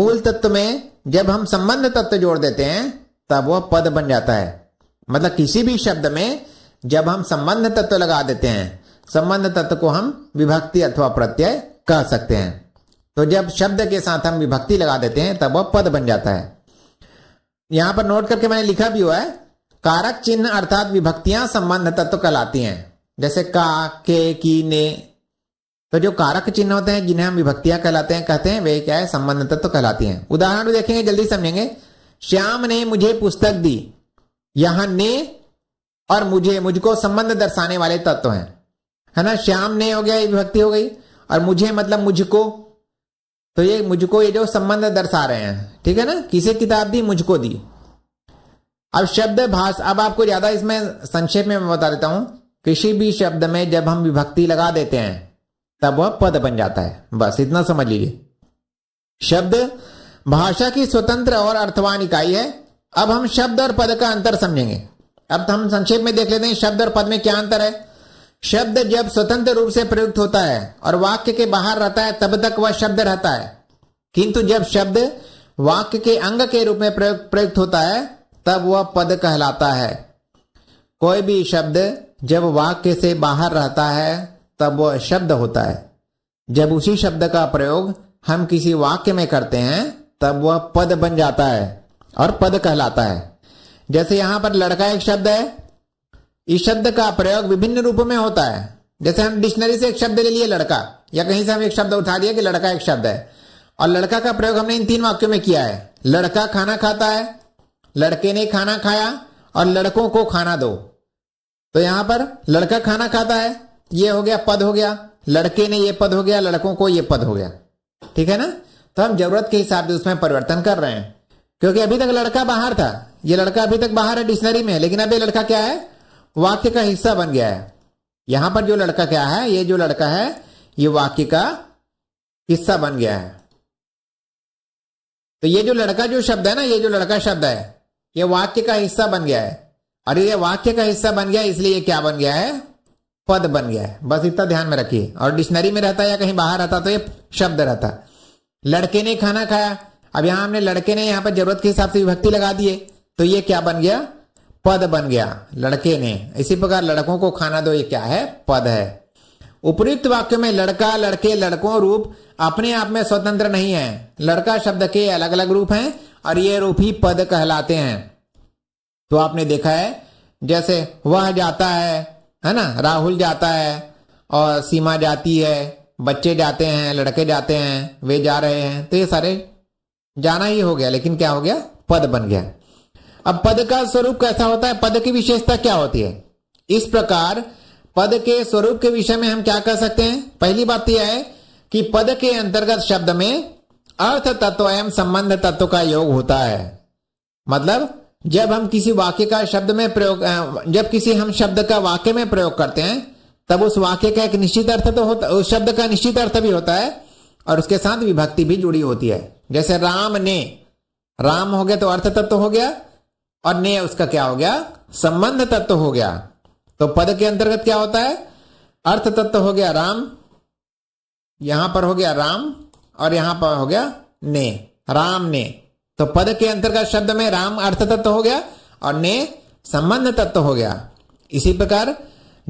मूल तत्व में जब हम संबंध तत्व जोड़ देते हैं तब वह पद बन जाता है मतलब किसी भी शब्द में जब हम संबंध तत्व लगा देते हैं संबंध तत्व को हम विभक्ति अथवा प्रत्यय कह सकते हैं तो जब शब्द के साथ हम विभक्ति लगा देते हैं तब वह पद बन जाता है यहां पर नोट करके मैंने लिखा भी हुआ है कारक चिन्ह अर्थात विभक्तियां संबंध तत्व कहलाती हैं जैसे का के की ने तो जो कारक चिन्ह होते हैं जिन्हें हम विभक्तियां कहलाते हैं कहते हैं वे क्या है संबंध तत्व कहलाती हैं उदाहरण देखेंगे जल्दी समझेंगे श्याम ने मुझे पुस्तक दी यहां ने और मुझे मुझको संबंध दर्शाने वाले तत्व हैं है ना श्याम ने हो गया ये विभक्ति हो गई और मुझे मतलब मुझको तो ये मुझको ये जो संबंध दर्शा रहे हैं ठीक है ना किसे किताब दी मुझको दी अब शब्द भाष अब आपको ज्यादा इसमें संक्षेप में मैं बता देता हूं किसी भी शब्द में जब हम विभक्ति लगा देते हैं तब वह पद बन जाता है बस इतना समझ लीजिए शब्द भाषा की स्वतंत्र और अर्थवान इकाई है अब हम शब्द और पद का अंतर समझेंगे अब तो हम संक्षेप में देख लेते हैं शब्द और पद में क्या अंतर है शब्द जब स्वतंत्र रूप से प्रयुक्त होता है और वाक्य के बाहर रहता है तब तक वह शब्द रहता है किंतु जब शब्द वाक्य के अंग के रूप में प्रयुक्त होता है तब वह पद कहलाता है कोई भी शब्द जब वाक्य से बाहर रहता है तब वह शब्द होता है जब उसी शब्द का प्रयोग हम किसी वाक्य में करते हैं तब वह पद बन जाता है और पद कहलाता है जैसे यहां पर लड़का एक शब्द है इस शब्द का प्रयोग विभिन्न रूपों में होता है जैसे हम डिक्शनरी से एक शब्द ले लिए लड़का या कहीं से हम एक शब्द उठा दिया कि लड़का एक शब्द है और लड़का का प्रयोग हमने इन तीन वाक्यों में किया है लड़का खाना खाता है लड़के ने खाना खाया और लड़कों को खाना दो तो यहां पर लड़का खाना खाता है ये हो गया पद हो गया लड़के ने ये पद हो गया लड़कों को ये पद हो गया ठीक है ना तो हम जरूरत के हिसाब से उसमें परिवर्तन कर रहे हैं क्योंकि अभी तक लड़का बाहर था ये लड़का अभी तक बाहर है डिक्शनरी में लेकिन अब ये लड़का क्या है वाक्य का हिस्सा बन गया है यहां पर जो लड़का क्या है ये जो लड़का है ये वाक्य का हिस्सा बन गया है तो ये जो लड़का जो शब्द है ना ये जो लड़का शब्द है ये वाक्य का हिस्सा बन गया है और ये वाक्य का हिस्सा बन गया इसलिए ये क्या बन गया है पद बन गया है बस इतना ध्यान में रखिए और डिक्शनरी में रहता है या कहीं बाहर रहता तो ये शब्द रहता लड़के ने खाना खाया अब यहां हमने लड़के ने यहां पर जरूरत के हिसाब से विभक्ति लगा दिए तो ये क्या बन गया पद बन गया लड़के ने इसी प्रकार लड़कों को खाना दो ये क्या है पद है उपयुक्त वाक्य में लड़का लड़के लड़कों रूप अपने आप में स्वतंत्र नहीं है लड़का शब्द के अलग अलग रूप हैं और ये रूप ही पद कहलाते हैं तो आपने देखा है जैसे वह जाता है है ना राहुल जाता है और सीमा जाती है बच्चे जाते हैं लड़के जाते हैं वे जा रहे हैं तो ये सारे जाना ही हो गया लेकिन क्या हो गया पद बन गया अब पद का स्वरूप कैसा होता है पद की विशेषता क्या होती है इस प्रकार पद के स्वरूप के विषय में हम क्या कर सकते हैं पहली बात यह है कि पद के अंतर्गत शब्द में अर्थ तत्व एवं संबंध तत्व का योग होता है मतलब जब हम किसी वाक्य का शब्द में प्रयोग जब किसी हम शब्द का वाक्य में प्रयोग करते हैं तब उस वाक्य का एक निश्चित अर्थ तो होता उस शब्द का निश्चित अर्थ भी होता है और उसके साथ विभक्ति भी जुड़ी होती है जैसे राम ने राम हो गया तो अर्थ तत्व तो हो गया और ने उसका क्या हो गया संबंध तत्व तो हो गया तो पद के अंतर्गत क्या होता है अर्थ तत्व तो हो गया राम यहां पर हो गया राम और यहां पर हो गया ने राम ने तो पद के अंतर्गत शब्द में राम अर्थ तत्व हो गया और ने संबंध तत्व हो गया इसी प्रकार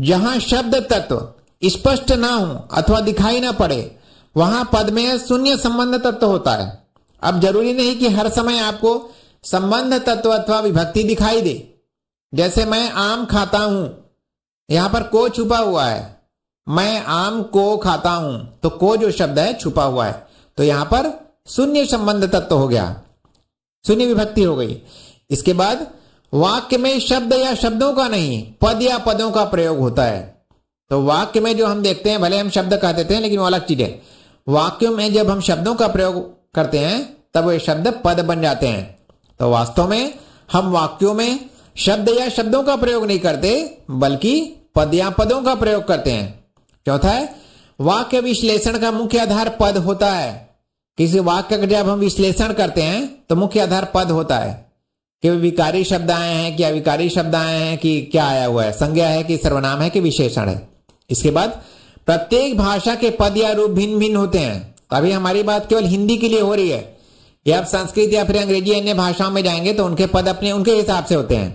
जहां शब्द तत्व स्पष्ट ना हो अथवा दिखाई ना पड़े वहां पद में शून्य संबंध तत्व होता है अब जरूरी नहीं कि हर समय आपको संबंध तत्व अथवा विभक्ति दिखाई दे जैसे मैं आम खाता हूं यहां पर को छुपा हुआ है मैं आम को खाता हूं तो को जो शब्द है छुपा हुआ है तो यहां पर शून्य संबंध तत्व हो गया शून्य विभक्ति हो गई इसके बाद वाक्य में शब्द या शब्दों का नहीं पद या पदों का प्रयोग होता है तो वाक्य में जो हम देखते हैं भले हम शब्द कह देते हैं लेकिन वो अलग चीज है वाक्यों में जब हम शब्दों का प्रयोग करते हैं तब वे शब्द पद बन जाते हैं तो वास्तव में हम वाक्यों में शब्द या शब्दों का प्रयोग नहीं करते बल्कि पद या पदों का प्रयोग करते हैं चौथा है वाक्य विश्लेषण का मुख्य आधार पद होता है किसी वाक्य का जब हम विश्लेषण करते हैं तो मुख्य आधार पद होता है कि विकारी शब्द आए हैं क्या विकारी शब्द आए हैं कि क्या आया हुआ है संज्ञा है कि सर्वनाम है कि विशेषण है इसके बाद प्रत्येक भाषा के पद या रूप भिन्न भिन्न होते हैं तो अभी हमारी बात केवल हिंदी के लिए हो रही है या आप संस्कृत या फिर अंग्रेजी अन्य भाषाओं में जाएंगे तो उनके पद अपने उनके हिसाब से होते हैं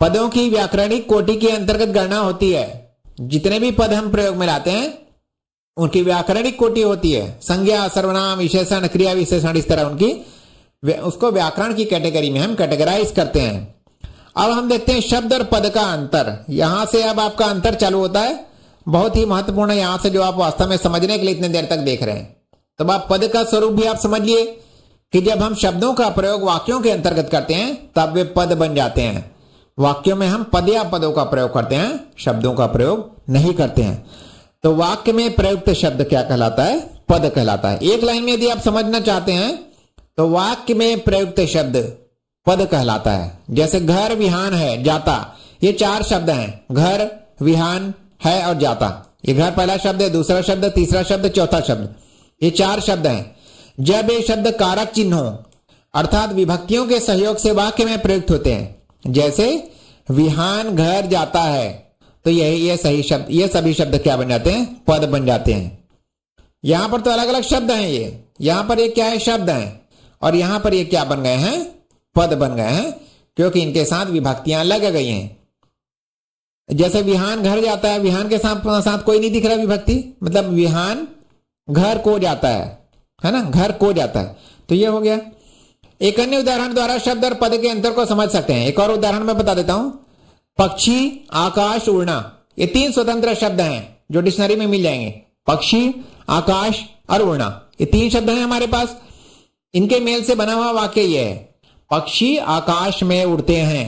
पदों की व्याकरणिक कोटि के अंतर्गत गणना होती है जितने भी पद हम प्रयोग में लाते हैं उनकी व्याकरणिक कोटि होती है संज्ञा सर्वनाम विशेषण क्रिया विशेषण इस तरह उनकी उसको व्याकरण की कैटेगरी में हम कैटेगराइज करते हैं अब हम देखते हैं शब्द और पद का अंतर यहां से अब आपका अंतर चालू होता है बहुत ही महत्वपूर्ण है यहां से जो आप वास्तव में समझने के लिए इतने देर तक देख रहे हैं तो आप पद का स्वरूप भी आप समझिए कि जब हम शब्दों का प्रयोग वाक्यों के अंतर्गत करते हैं तब वे पद बन जाते हैं वाक्यों में हम पद या पदों का प्रयोग करते हैं शब्दों का प्रयोग नहीं करते हैं तो वाक्य में प्रयुक्त शब्द क्या कहलाता है पद कहलाता है एक लाइन में यदि आप समझना चाहते हैं तो वाक्य में प्रयुक्त शब्द पद कहलाता है जैसे घर विहान है जाता ये चार शब्द हैं घर विहान है और जाता ये घर पहला शब्द है दूसरा शब्द तीसरा शब्द चौथा शब्द ये चार शब्द हैं जब ये शब्द कारक चिन्हों अर्थात विभक्तियों के सहयोग से वाक्य में प्रयुक्त होते हैं जैसे विहान घर जाता है तो यही ये सही शब्द ये सभी शब्द क्या बन जाते हैं पद बन जाते हैं यहां पर तो अलग अलग शब्द हैं ये यहां पर ये क्या है शब्द हैं और यहां पर ये क्या बन गए हैं पद बन गए हैं क्योंकि इनके साथ विभक्तियां लग गई हैं जैसे विहान घर जाता है विहान के साथ साथ कोई नहीं दिख रहा विभक्ति मतलब विहान घर को जाता है है ना घर को जाता है तो ये हो गया एक अन्य उदाहरण द्वारा शब्द और पद के अंतर को समझ सकते हैं एक और उदाहरण मैं बता देता हूं पक्षी आकाश उड़ना ये तीन स्वतंत्र शब्द हैं जो डिक्शनरी में मिल जाएंगे पक्षी आकाश और उड़ना ये तीन शब्द हैं हमारे पास इनके मेल से बना हुआ वाक्य यह है पक्षी आकाश में उड़ते हैं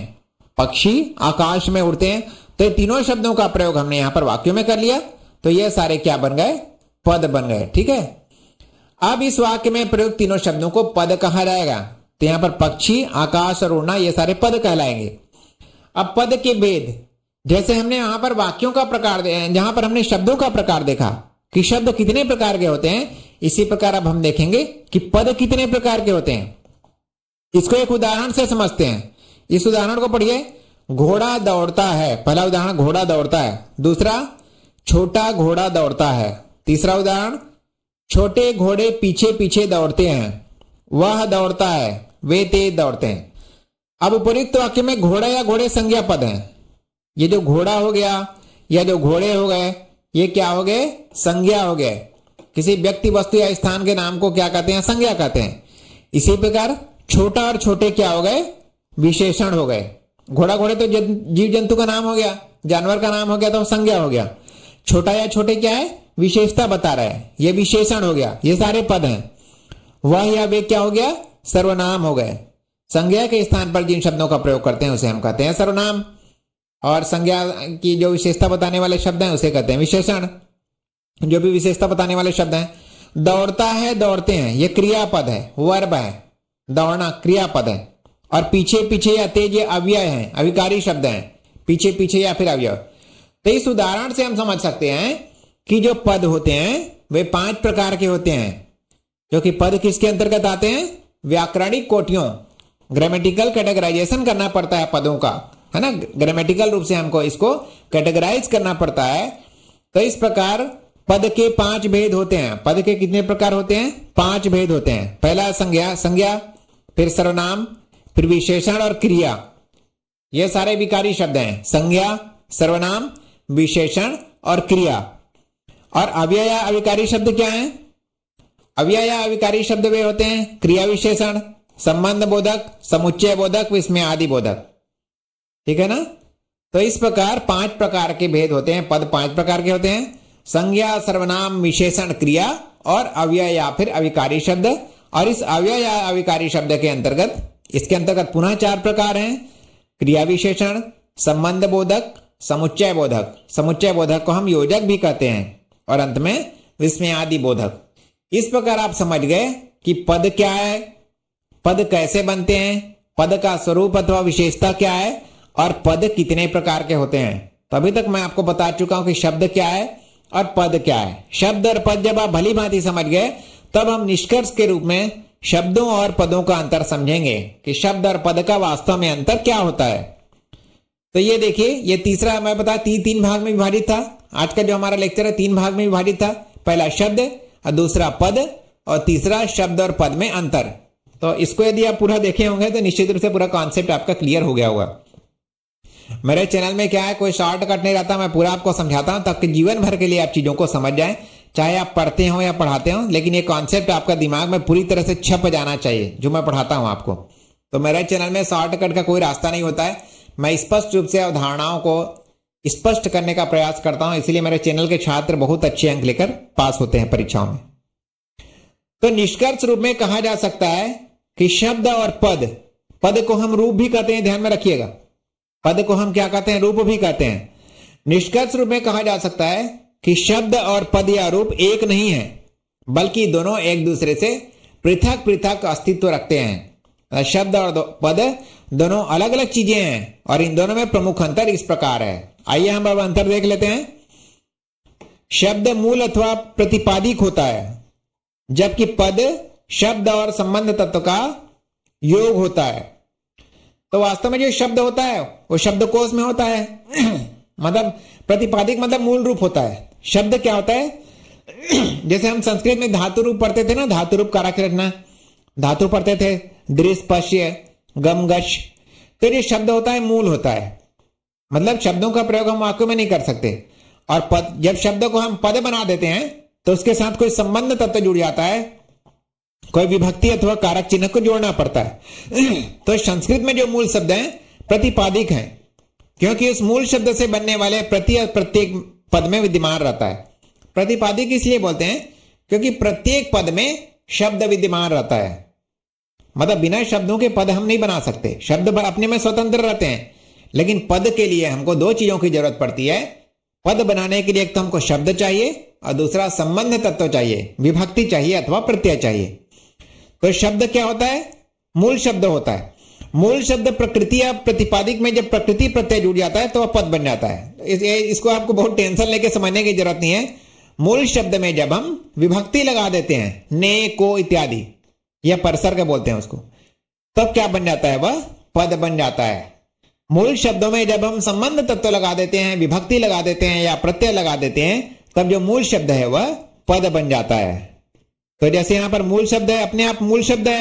पक्षी आकाश में उड़ते हैं तो ये तीनों शब्दों का प्रयोग हमने यहां पर वाक्यों में कर लिया तो ये सारे क्या बन गए पद बन गए ठीक है अब इस वाक्य में प्रयुक्त तीनों शब्दों को पद कहा जाएगा तो यहां पर पक्षी आकाश और उड़ना ये सारे पद कहलाएंगे अब पद के भेद जैसे हमने यहां पर वाक्यों का प्रकार जहां पर हमने शब्दों का प्रकार देखा कि शब्द कितने प्रकार के होते हैं इसी प्रकार अब हम देखेंगे कि पद कितने प्रकार के होते हैं इसको एक उदाहरण से समझते हैं इस उदाहरण को पढ़िए घोड़ा दौड़ता है पहला उदाहरण घोड़ा दौड़ता है दूसरा छोटा घोड़ा दौड़ता है तीसरा उदाहरण छोटे घोड़े पीछे पीछे दौड़ते हैं वह दौड़ता है वे तेज दौड़ते हैं अब उपरुक्त वाक्य में घोड़ा या घोड़े संज्ञा पद है ये जो घोड़ा हो गया या जो घोड़े हो गए ये क्या हो गए संज्ञा हो गए किसी व्यक्ति वस्तु या स्थान के नाम को क्या कहते हैं संज्ञा कहते हैं इसी प्रकार छोटा और छोटे क्या हो गए विशेषण हो गए घोड़ा घोड़े तो जीव जंतु का नाम हो गया जानवर का नाम हो गया तो संज्ञा हो गया छोटा या छोटे क्या है विशेषता बता रहा है ये विशेषण हो गया ये सारे पद हैं वह या वे क्या हो गया सर्वनाम हो गए संज्ञा के स्थान पर जिन शब्दों का प्रयोग करते हैं उसे हम कहते हैं सर्वनाम और संज्ञा की जो विशेषता बताने वाले शब्द हैं उसे कहते हैं विशेषण जो भी विशेषता बताने वाले शब्द हैं दौड़ता है दौड़ते हैं यह क्रियापद है वर्ब है दौड़ना क्रियापद है और पीछे पीछे या तेज ये अव्यय है अविकारी शब्द है पीछे पीछे या फिर अव्यय तो इस उदाहरण से हम समझ सकते हैं कि जो पद होते हैं वे पांच प्रकार के होते हैं जो कि पद किसके अंतर्गत आते हैं व्याकरणिक कोटियों ग्रामेटिकल कैटेगराइजेशन करना पड़ता है पदों का है ना ग्रामेटिकल रूप से हमको इसको कैटेगराइज करना पड़ता है तो इस प्रकार पद के पांच भेद होते हैं पद के कितने प्रकार होते हैं पांच भेद होते हैं पहला संज्ञा संज्ञा फिर सर्वनाम फिर विशेषण और क्रिया ये सारे विकारी शब्द हैं संज्ञा सर्वनाम विशेषण और क्रिया और अव्यय अविकारी शब्द क्या है अव्यय अविकारी शब्द वे होते हैं क्रिया विशेषण संबंध बोधक समुच्चय बोधक विस्मय आदि बोधक ठीक है ना तो इस प्रकार पांच प्रकार के भेद होते हैं पद पांच प्रकार के होते हैं संज्ञा सर्वनाम विशेषण क्रिया और अव्यय या फिर अविकारी शब्द और इस अव्यय या अविकारी शब्द के अंतर्गत इसके अंतर्गत पुनः चार प्रकार हैं क्रिया विशेषण संबंध बोधक समुच्चय बोधक समुच्चय बोधक को हम योजक भी कहते हैं और अंत में विस्मय आदि बोधक इस प्रकार आप समझ गए कि पद क्या है पद कैसे बनते हैं पद का स्वरूप अथवा विशेषता क्या है और पद कितने प्रकार के होते हैं तभी तो तक मैं आपको बता चुका हूं कि शब्द क्या है और पद क्या है शब्द और पद जब आप भली भांति समझ गए तब हम निष्कर्ष के रूप में शब्दों और पदों का अंतर समझेंगे कि शब्द और पद का वास्तव में अंतर क्या होता है तो ये देखिए ये तीसरा मैं बता ती तीन भाग में विभाजित था आज का जो हमारा लेक्चर है तीन भाग में विभाजित था पहला शब्द और दूसरा पद और तीसरा शब्द और पद में अंतर तो इसको यदि आप पूरा देखे होंगे तो निश्चित रूप से पूरा कॉन्सेप्ट आपका क्लियर हो गया होगा मेरे चैनल में क्या है कोई शॉर्टकट नहीं रहता मैं पूरा आपको समझाता हूं ताकि जीवन भर के लिए आप चीजों को समझ जाए चाहे आप पढ़ते हो या पढ़ाते हो लेकिन ये कॉन्सेप्ट आपका दिमाग में पूरी तरह से छप जाना चाहिए जो मैं पढ़ाता हूं आपको तो मेरे चैनल में शॉर्टकट का कोई रास्ता नहीं होता है मैं स्पष्ट रूप से अवधारणाओं को स्पष्ट करने का प्रयास करता हूं इसलिए मेरे चैनल के छात्र बहुत अच्छे अंक लेकर पास होते हैं परीक्षाओं में तो निष्कर्ष रूप में कहा जा सकता है कि शब्द और पद पद को हम रूप भी कहते हैं ध्यान में रखिएगा पद को हम क्या कहते हैं रूप भी कहते हैं निष्कर्ष रूप में कहा जा सकता है कि शब्द और पद या रूप एक नहीं है बल्कि दोनों एक दूसरे से पृथक पृथक अस्तित्व रखते हैं शब्द और पद दोनों अलग अलग चीजें हैं और इन दोनों में प्रमुख अंतर इस प्रकार है आइए हम अब अंतर देख लेते हैं शब्द मूल अथवा प्रतिपादिक होता है जबकि पद शब्द और संबंध तत्व का योग होता है तो वास्तव में जो शब्द होता है वो शब्द कोश में होता है मतलब प्रतिपादिक मतलब मूल रूप होता है शब्द क्या होता है जैसे हम संस्कृत में धातु रूप पढ़ते थे ना धातु रूप कारा के रखना धातु पढ़ते थे दृश्य गमगश तो ये शब्द होता है मूल होता है मतलब शब्दों का प्रयोग हम वाक्यों में नहीं कर सकते और पद जब शब्दों को हम पद बना देते हैं तो उसके साथ कोई संबंध तत्व जुड़ जाता है कोई विभक्ति अथवा कारक चिन्ह को जोड़ना पड़ता है तो संस्कृत में जो मूल शब्द हैं प्रतिपादिक हैं क्योंकि उस मूल शब्द से बनने वाले प्रति और प्रत्येक पद में विद्यमान रहता है प्रतिपादिक इसलिए बोलते हैं क्योंकि प्रत्येक पद में शब्द विद्यमान रहता है मतलब बिना शब्दों के पद हम नहीं बना सकते शब्द अपने में स्वतंत्र रहते हैं लेकिन पद के लिए हमको दो चीजों की जरूरत पड़ती है पद बनाने के लिए एक तो हमको शब्द चाहिए और दूसरा संबंध तत्व चाहिए विभक्ति चाहिए अथवा प्रत्यय चाहिए तो शब्द क्या होता है मूल शब्द होता है मूल शब्द प्रकृति या प्रतिपादिक में जब प्रकृति प्रत्यय जुड़ जाता है तो वह पद बन जाता है इस, इसको आपको बहुत टेंशन लेके समझने की जरूरत नहीं है मूल शब्द में जब हम विभक्ति लगा देते हैं ने को इत्यादि या परसर्ग बोलते हैं उसको तब क्या बन जाता है वह पद बन जाता है मूल शब्दों में जब हम संबंध तत्व लगा देते हैं विभक्ति लगा देते हैं या प्रत्यय लगा देते हैं तब जो मूल शब्द है वह पद बन जाता है तो जैसे यहां पर मूल शब्द है अपने आप मूल शब्द है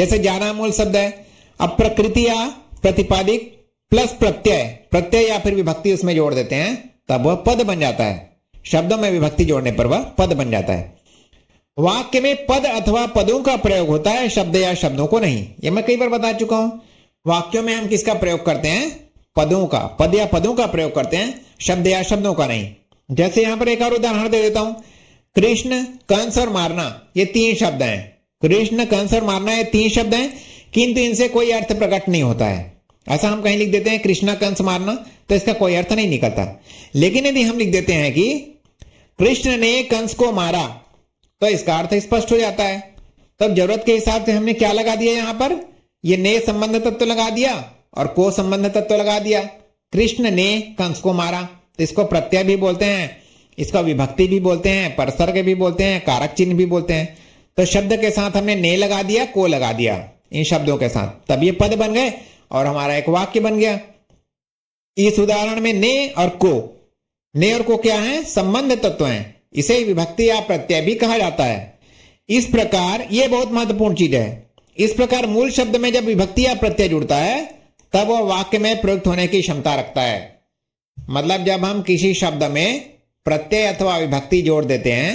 जैसे जाना मूल शब्द है अब प्रकृति या प्रतिपादिक प्लस प्रत्यय प्रत्यय या फिर विभक्ति उसमें जोड़ देते हैं तब वह पद बन जाता है शब्दों में विभक्ति जोड़ने पर वह पद बन जाता है वाक्य में पद अथवा पदों का प्रयोग होता है शब्द या शब्दों को नहीं यह मैं कई बार बता चुका हूं वाक्यों में हम किसका प्रयोग करते हैं पदों का पद या पदों का प्रयोग करते हैं शब्द या शब्दों का नहीं जैसे यहां पर एक और उदाहरण दे देता हूं कृष्ण कंस और मारना ये तीन शब्द हैं कृष्ण कंस और मारना ये तीन शब्द हैं किंतु इनसे कोई अर्थ प्रकट नहीं होता है ऐसा हम कहीं लिख देते हैं कृष्णा कंस मारना तो इसका कोई अर्थ नहीं निकलता लेकिन यदि हम लिख देते हैं कि कृष्ण ने कंस को मारा तो इसका अर्थ स्पष्ट हो जाता है तब जरूरत के हिसाब से हमने क्या लगा दिया यहां पर ये ने संबंध तत्व लगा दिया और को संबंध तत्व लगा दिया कृष्ण ने कंस को मारा तो इसको प्रत्यय भी बोलते हैं इसका विभक्ति भी बोलते हैं परसर्ग भी बोलते हैं कारक चिन्ह भी बोलते हैं तो शब्द के साथ हमने ने लगा दिया को लगा दिया इन शब्दों के साथ तब ये पद बन गए और हमारा एक वाक्य बन गया इस उदाहरण में ने और को ने और को क्या है संबंध तत्व हैं इसे विभक्ति या प्रत्यय भी कहा जाता है इस प्रकार यह बहुत महत्वपूर्ण चीज है इस प्रकार मूल शब्द में जब विभक्ति या प्रत्यय जुड़ता है तब वह वाक्य में प्रयुक्त होने की क्षमता रखता है मतलब जब हम किसी शब्द में प्रत्यय अथवा विभक्ति जोड़ देते हैं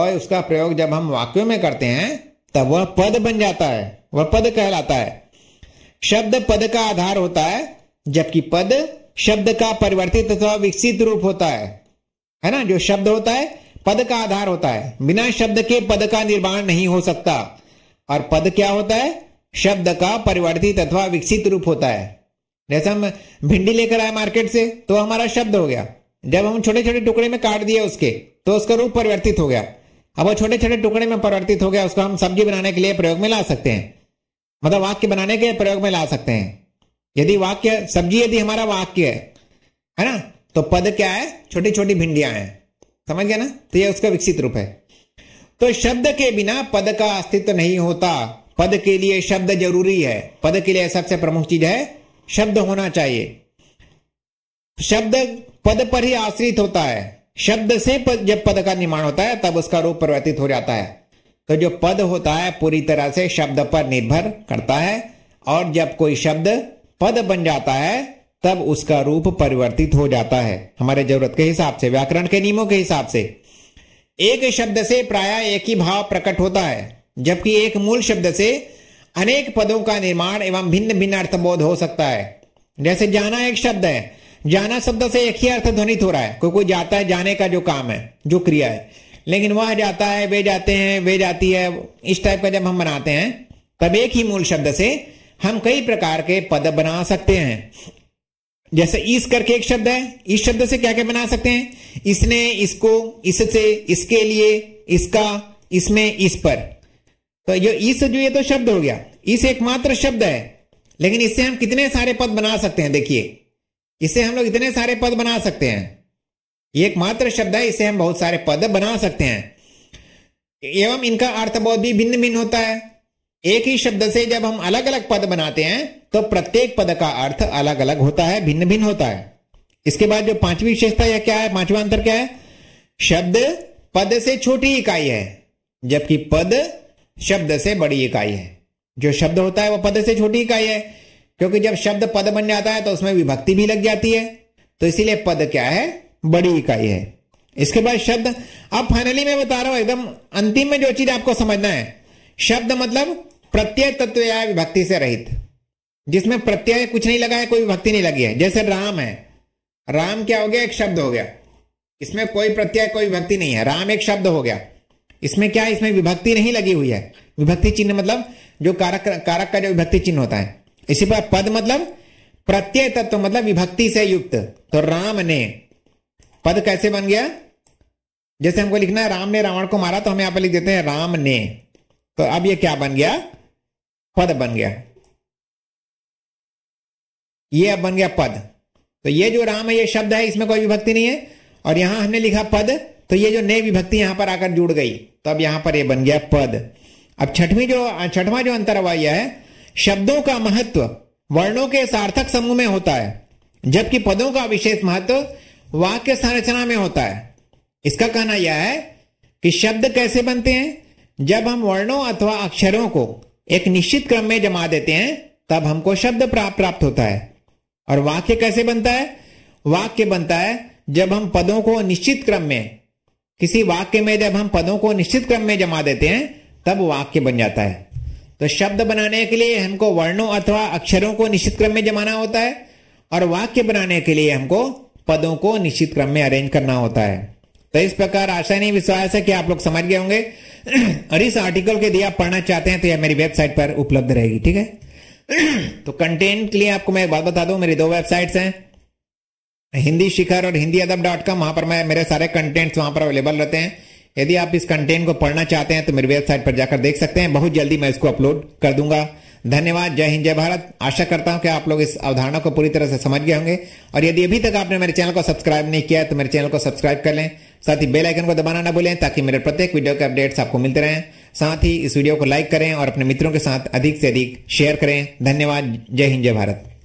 और उसका प्रयोग जब हम वाक्यों में करते हैं तब वह पद बन जाता है वह पद कहलाता है शब्द पद का आधार होता है जबकि पद शब्द का परिवर्तित अथवा विकसित रूप होता है है ना जो शब्द होता है पद का आधार होता है बिना शब्द के पद का निर्माण नहीं हो सकता और पद क्या होता है शब्द का परिवर्तित अथवा विकसित रूप होता है जैसे हम भिंडी लेकर आए मार्केट से तो हमारा शब्द हो गया जब हम छोटे छोटे टुकड़े में काट दिए उसके तो उसका रूप परिवर्तित हो गया अब वो छोटे छोटे टुकड़े में परिवर्तित हो गया उसको हम सब्जी बनाने के लिए प्रयोग में ला सकते हैं मतलब वाक्य बनाने के प्रयोग में ला सकते हैं यदि वाक्य सब्जी यदि हमारा वाक्य है है ना तो पद क्या है छोटी छोटी भिंडियां हैं समझ गया ना तो यह उसका विकसित रूप है तो शब्द के बिना पद का अस्तित्व नहीं होता पद के लिए शब्द जरूरी है पद के लिए सबसे प्रमुख चीज है शब्द होना चाहिए शब्द पद पर ही आश्रित होता है शब्द से पद, जब पद का निर्माण होता है तब उसका रूप परिवर्तित हो जाता है तो जो पद होता है पूरी तरह से शब्द पर निर्भर करता है और जब कोई शब्द पद बन जाता है तब उसका रूप परिवर्तित हो जाता है हमारे जरूरत के हिसाब से व्याकरण के नियमों के हिसाब से एक शब्द से प्राय एक ही भाव प्रकट होता है जबकि एक मूल शब्द से अनेक पदों का निर्माण एवं भिन्न भिन्न अर्थबोध हो सकता है जैसे जाना एक शब्द है जाना शब्द से एक ही अर्थ ध्वनित हो रहा है कोई कोई जाता है जाने का जो काम है जो क्रिया है लेकिन वह जाता है वे जाते हैं वे जाती है इस टाइप का जब हम बनाते हैं तब एक ही मूल शब्द से हम कई प्रकार के पद बना सकते हैं जैसे इस करके एक शब्द है इस शब्द से क्या क्या बना सकते हैं इसने इसको इससे इसके लिए इसका इसमें इस पर तो ये इस जो ये तो शब्द हो गया इस एकमात्र शब्द है लेकिन इससे हम कितने सारे पद बना सकते हैं देखिए इससे हम लोग इतने सारे पद बना सकते हैं ये एकमात्र शब्द है इससे हम बहुत सारे पद बना सकते हैं एवं इनका अर्थ बहुत भी भिन्न भिन्न होता है एक ही शब्द से जब हम अलग अलग पद बनाते हैं तो प्रत्येक पद का अर्थ अलग अलग होता है भिन्न भिन्न होता है इसके बाद जो पांचवी विशेषता या क्या है पांचवा अंतर क्या है शब्द पद से छोटी इकाई है जबकि पद शब्द से बड़ी इकाई है जो शब्द होता है वह पद से छोटी इकाई है क्योंकि जब शब्द पद बन जाता है तो उसमें विभक्ति भी लग जाती है तो इसीलिए पद क्या है बड़ी इकाई है इसके बाद शब्द अब फाइनली मैं बता रहा हूं एकदम अंतिम में जो चीज आपको समझना है शब्द मतलब प्रत्यय तत्व या विभक्ति से रहित जिसमें प्रत्यय कुछ नहीं लगा है कोई विभक्ति नहीं लगी है जैसे राम है राम क्या हो गया एक शब्द हो गया इसमें कोई प्रत्यय कोई विभक्ति नहीं है राम एक शब्द हो गया इसमें क्या इसमें विभक्ति नहीं लगी हुई है विभक्ति चिन्ह मतलब जो कारक कारक का जो विभक्ति चिन्ह होता है इसी पर पद मतलब प्रत्यय तत्व मतलब विभक्ति से युक्त तो राम ने पद कैसे बन गया जैसे हमको लिखना है राम ने रावण को मारा तो हम यहां पर लिख देते हैं राम ने तो अब ये क्या बन गया पद बन गया ये अब बन गया पद तो ये जो राम है ये शब्द है इसमें कोई विभक्ति नहीं है और यहां हमने लिखा पद तो ये जो नई विभक्ति यहां पर आकर जुड़ गई तो अब यहां पर ये बन गया पद अब छठवीं जो छठवां जो अंतर हुआ यह है शब्दों का महत्व वर्णों के सार्थक समूह में होता है जबकि पदों का विशेष महत्व वाक्य संरचना में होता है इसका कहना यह है कि शब्द कैसे बनते हैं जब हम वर्णों अथवा अक्षरों को एक निश्चित क्रम में जमा देते हैं तब हमको शब्द प्राप्त होता है और वाक्य कैसे बनता है वाक्य बनता है जब हम पदों को निश्चित क्रम में किसी वाक्य में जब हम पदों को निश्चित क्रम में जमा देते हैं तब वाक्य बन जाता है तो शब्द बनाने के लिए हमको वर्णों अथवा अक्षरों को निश्चित क्रम में जमाना होता है और वाक्य बनाने के लिए हमको पदों को निश्चित क्रम में अरेंज करना होता है तो इस प्रकार आशा नहीं विश्वास है कि आप लोग समझ गए होंगे और इस आर्टिकल के लिए आप पढ़ना चाहते हैं तो यह मेरी वेबसाइट पर उपलब्ध रहेगी ठीक है तो कंटेंट के लिए आपको मैं एक बात बता दूं मेरी दो वेबसाइट्स हैं हिंदी शिखर और हिंदी अदब डॉट कॉम वहां पर मैं मेरे सारे कंटेंट्स वहां पर अवेलेबल रहते हैं यदि आप इस कंटेंट को पढ़ना चाहते हैं तो मेरी वेबसाइट पर जाकर देख सकते हैं बहुत जल्दी मैं इसको अपलोड कर दूंगा धन्यवाद जय हिंद जय भारत आशा करता हूं कि आप लोग इस अवधारणा को पूरी तरह से समझ गए होंगे और यदि अभी तक आपने मेरे चैनल को सब्सक्राइब नहीं किया तो मेरे चैनल को सब्सक्राइब कर लें साथ ही बेल आइकन को दबाना ना भूलें ताकि मेरे प्रत्येक वीडियो के अपडेट्स आपको मिलते रहें साथ ही इस वीडियो को लाइक करें और अपने मित्रों के साथ अधिक से अधिक शेयर करें धन्यवाद जय हिंद जय भारत